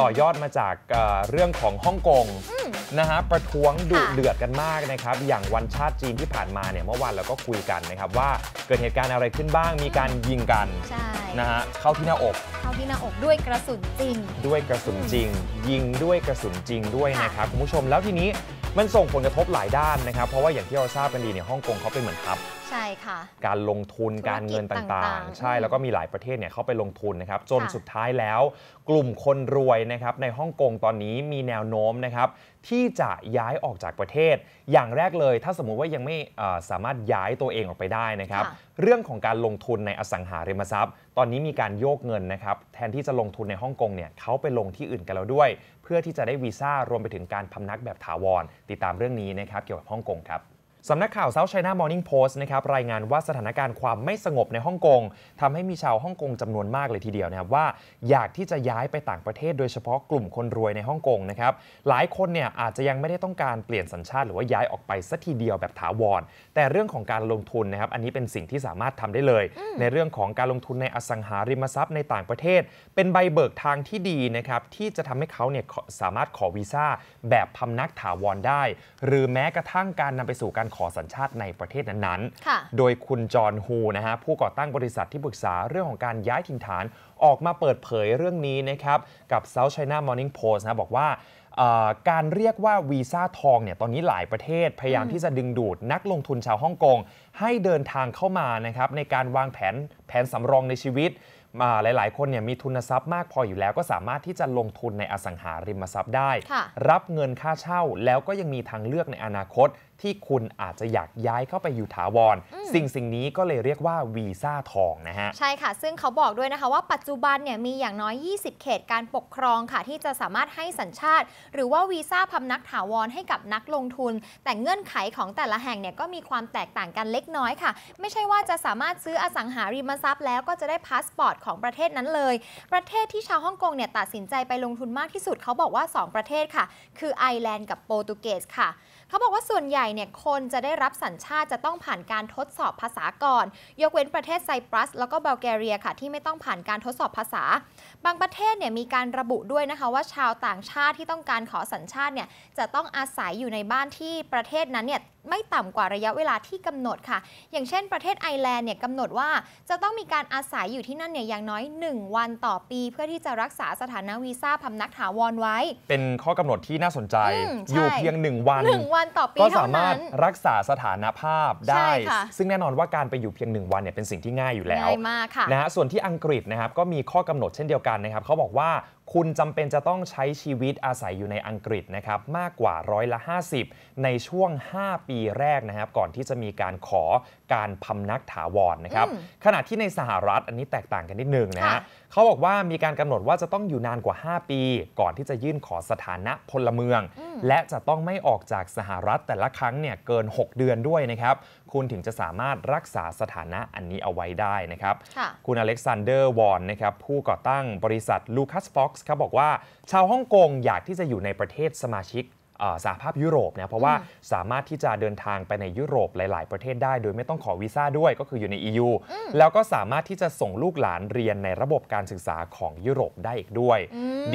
ต่อยอดมาจากเรื่องของฮ่องกงนะฮะประท้วงดุเดือดกันมากนะครับอย่างวันชาติจีน ที่ผ่านมาเนี่ยเมื่อวานเราก็คุยกันนะครับว่าเกิดเหตุการณ์อะไรขึ้นบ้างมีการยิงกันนะฮะเข้าที่หน้าอกเข้าที่หน้าอกด้วยกระสุนจริง ด้วยกระสุนจริงยิงด้วยกระสุนจริงด้วยนะครับคุณผู้ชมแล้วทีนี้มันส่งผลกระทบหลายด้านนะครับเพราะว่าอย่างที่เราทราบกันดีเนี่ยฮ่องกงเขาเป็นเหมือนทับช่ค่ะการลงทุนการเงินต่างๆ ใช่แล้วก็มีหลายประเทศเนี่ยเข้าไปลงทุนนะครับจนสุดท้ายแล้ว กลุ่มคนรวยนะครับในฮ่องกงตอนนี้มีแนวโน้มนะครับที่จะย้ายออกจากประเทศ อย่างแรกเลยถ้าสมมุติว่ายังไม่สามารถย้ายตัวเองออกไปได้นะครับเรื่องของการลงทุนในอสังหาริมทรัพย์ ตอนนี้มีการโยกเงินนะครับแทนที่จะลงทุนในฮ่องกงเนี่ยเขาไปลงที่อื่นกันแล้วด้วย เพื่อที่จะได้วีซ่ารวมไปถึงการพำนักแบบถาวรติดตามเรื่องนี้นะครับเกี่ยวกับฮ่องกงครับสำนักข่าวเาท์ไชน่ามอร์นิ่งโพสต์นะครับรายงานว่าสถานการณ์ความไม่สงบในฮ่องกงทำให้มีชาวฮ่องกงจำนวนมากเลยทีเดียวนะครับว่า อยากที่จะย้ายไปต่างประเทศโดยเฉพาะกลุ่มคนรวยในฮ่องกงนะครับ หลายคนเนี่ยอาจจะยังไม่ได้ต้องการเปลี่ยนสัญชาติหรือว่าย้ายออกไปสัทีเดียวแบบถาวรแต่เรื่องของการลงทุนนะครับ อันนี้เป็นสิ่งที่สามารถทำได้เลย ในเรื่องของการลงทุนในอสังหาริมทรัพย์ในต่างประเทศ เป็นใบเบิกทางที่ดีนะครับที่จะทำให้เขาเนี่ยสามารถขอวีซ่าแบบพำนักถาวรได้ หรือแม้กระทั่งการนำไปสู่การขอสัญชาติในประเทศนั้นๆ โดยคุณจอห์นฮูนะฮะผู้ก่อตั้งบริษัทที่ปรึกษาเรื่องของการย้ายถิ่นฐานออกมาเปิดเผยเรื่องนี้นะครับ กับ South China Morning Post นะบอกว่าการเรียกว่า วีซ่าทองเนี่ยตอนนี้หลายประเทศ พยายามที่จะดึงดูดนักลงทุนชาวฮ่องกงให้เดินทางเข้ามานะครับ ในการวางแผนแผนสำรองในชีวิตมาหลายๆคนเนี่ยมีทุนทรัพย์มาก พออยู่แล้วก็สามารถที่จะลงทุนในอสังหาริมทรัพย์ได้ รับเงินค่าเช่าแล้วก็ยังมีทางเลือกในอนาคตที่คุณอาจจะอยากย้ายเข้าไปอยู่ถาวร สิ่งสิ่งนี้ก็เลยเรียกว่าวีซ่าทองนะฮะใช่ค่ะ ซึ่งเขาบอกด้วยนะคะว่าปัจจุบันเนี่ยมีอย่างน้อย 20 เขตการปกครองค่ะที่จะสามารถให้สัญชาติ หรือว่าวีซ่าพำนักถาวรให้กับนักลงทุนแต่เงื่อนไขของแต่ละแห่งเนี่ยก็มีความแตกต่างกันเล็กน้อยค่ะ ไม่ใช่ว่าจะสามารถซื้ออสังหาริมทรัพย์แล้วก็จะได้พาสปอร์ตของประเทศนั้นเลย ประเทศที่ชาวฮ่องกงเนี่ยตัดสินใจไปลงทุนมากที่สุด เขาบอกว่า 2 ประเทศค่ะคือไอร์แลนด์กับโปรตุเกสค่ะเขาบอกว่าส่วนใหญ่เนี่ยคนจะได้รับสัญชาติจะต้องผ่านการทดสอบภาษาก่อน ยกเว้นประเทศไซปรัสแล้วก็บัลแกเรียค่ะ ที่ไม่ต้องผ่านการทดสอบภาษา บางประเทศเนี่ยมีการระบุด้วยนะคะว่าชาวต่างชาติที่ต้องการขอสัญชาติเนี่ยจะต้องอาศัยอยู่ในบ้านที่ประเทศนั้นเนี่ยไม่ต่ำกว่าระยะเวลาที่กำหนดค่ะ อย่างเช่น ประเทศไอร์แลนด์เนี่ยกำหนดว่า จะต้องมีการอาศัยอยู่ที่นั่นเนี่ยอย่างน้อย 1 วันต่อปี เพื่อที่จะรักษาสถานะวีซ่าพำนักถาวรไว้ เป็นข้อกำหนดที่น่าสนใจอยู่เพียง 1 วัน1 วันต่อปีก็สามารถรักษาสถานภาพได้ ซึ่งแน่นอนว่าการไปอยู่เพียง 1 วันเนี่ยเป็นสิ่งที่ง่ายอยู่แล้วง่ายมากค่ะนะฮะ ส่วนที่อังกฤษนะครับก็มีข้อกำหนดเช่นเดียวกันนะครับเขาบอกว่าคุณจำเป็นจะต้องใช้ชีวิตอาศัยอยู่ในอังกฤษนะครับมากกว่าร้อยละ 50 ในช่วง 5 ปีแรกนะครับก่อนที่จะมีการขอการพำนักถาวรนนะครับขณะที่ในสหรัฐอันนี้แตกต่างกันนิดนึงนะฮะเขาบอกว่ามีการกำหนดว่าจะต้องอยู่นานกว่า 5 ปี ก่อนที่จะยื่นขอสถานะพลเมือง และจะต้องไม่ออกจากสหรัฐแต่ละครั้งเนี่ยเกิน 6 เดือนด้วยนะครับคุณถึงจะสามารถรักษาสถานะอันนี้เอาไว้ได้นะครับคุณอเล็กซานเดอร์วอนนะครับผู้ก่อตั้งบริษัทลูคัสฟ็อกเขาบอกว่า ชาวฮ่องกงอยากที่จะอยู่ในประเทศสมาชิกสหภาพยุโรปนะเพราะว่าสามารถที่จะเดินทางไปในยุโรปหลาย ๆ ประเทศได้ โดยไม่ต้องขอวีซ่าด้วยก็คืออยู่ใน EU แล้วก็สามารถที่จะส่งลูกหลานเรียนในระบบการศึกษาของยุโรปได้อีกด้วย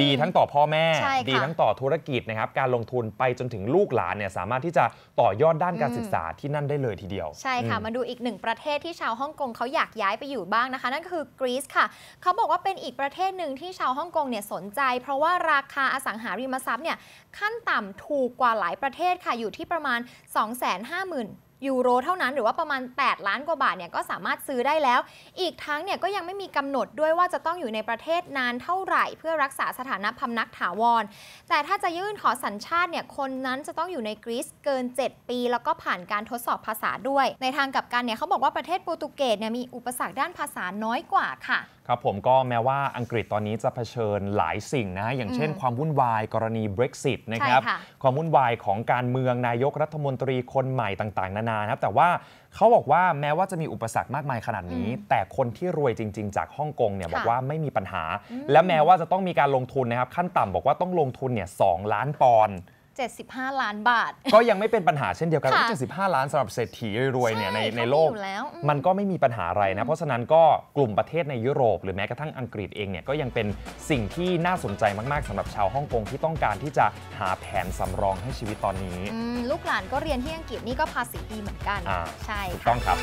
ดีทั้งต่อพ่อแม่ดีทั้งต่อธุรกิจนะครับการลงทุนไปจนถึงลูกหลานเนี่ยสามารถที่จะต่อยอดด้านการศึกษาที่นั่นได้เลยทีเดียว ใช่ค่ะ มาดูอีกหนึ่งประเทศที่ชาวฮ่องกงเขาอยากย้ายไปอยู่บ้างนะคะนั่นก็คือกรีซค่ะเขาบอกว่าเป็นอีกประเทศหนึ่งที่ชาวฮ่องกงเนี่ยสนใจ เพราะว่าราคาอสังหาริมทรัพย์เนี่ยขั้นต่ำถูกกว่าหลายประเทศค่ะ อยู่ที่ประมาณ 250,000ยูโร เท่านั้นหรือว่าประมาณ 8 ล้านกว่าบาทเนี่ยก็สามารถซื้อได้แล้ว อีกทั้งเนี่ยก็ยังไม่มีกำหนดด้วยว่าจะต้องอยู่ในประเทศนานเท่าไหร่ เพื่อรักษาสถานะพำนักถาวร แต่ถ้าจะยื่นขอสัญชาติเนี่ยคนนั้นจะต้องอยู่ในกรีซเกิน 7 ปีแล้วก็ผ่านการทดสอบภาษาด้วย ในทางกลับกันเนี่ยเขาบอกว่าประเทศโปรตุเกสเนี่ยมีอุปสรรคด้านภาษาน้อยกว่าค่ะครับผมก็แม้ว่าอังกฤษตอนนี้จะเผชิญหลายสิ่งนะ อย่างเช่นความวุ่นวายกรณี Brexit นะครับความวุ่นวายของการเมืองนายกรัฐมนตรีคนใหม่ต่างๆนั้นนานะครับแต่ว่าเขาบอกว่าแม้ว่าจะมีอุปสรรคมากมายขนาดนี้ แต่คนที่รวยจริงๆ จากฮ่องกงเนี่ยบอกว่าไม่มีปัญหา และแม้ว่าจะต้องมีการลงทุนนะครับ ขั้นต่ำบอกว่าต้องลงทุนเนี่ยสล้านปอนด์75 ล้านบาท ก็ยังไม่เป็นปัญหาเช่นเดียวกัน75 ล้านสำหรับเศรษฐีรวยเนี่ยในในโลก มันก็ไม่มีปัญหาอะไรนะ เพราะฉะนั้นก็กลุ่มประเทศในยุโรป หรือแม้กระทั่งอังกฤษเองเนี่ยก็ยังเป็นสิ่งที่น่าสนใจมากๆสำหรับชาวฮ่องกงที่ต้องการที่จะหาแผนสำรองให้ชีวิตตอนนี้ ลูกหลานก็เรียนที่อังกฤษนี่ก็ภาษีดีเหมือนกันใช่ต้องครับ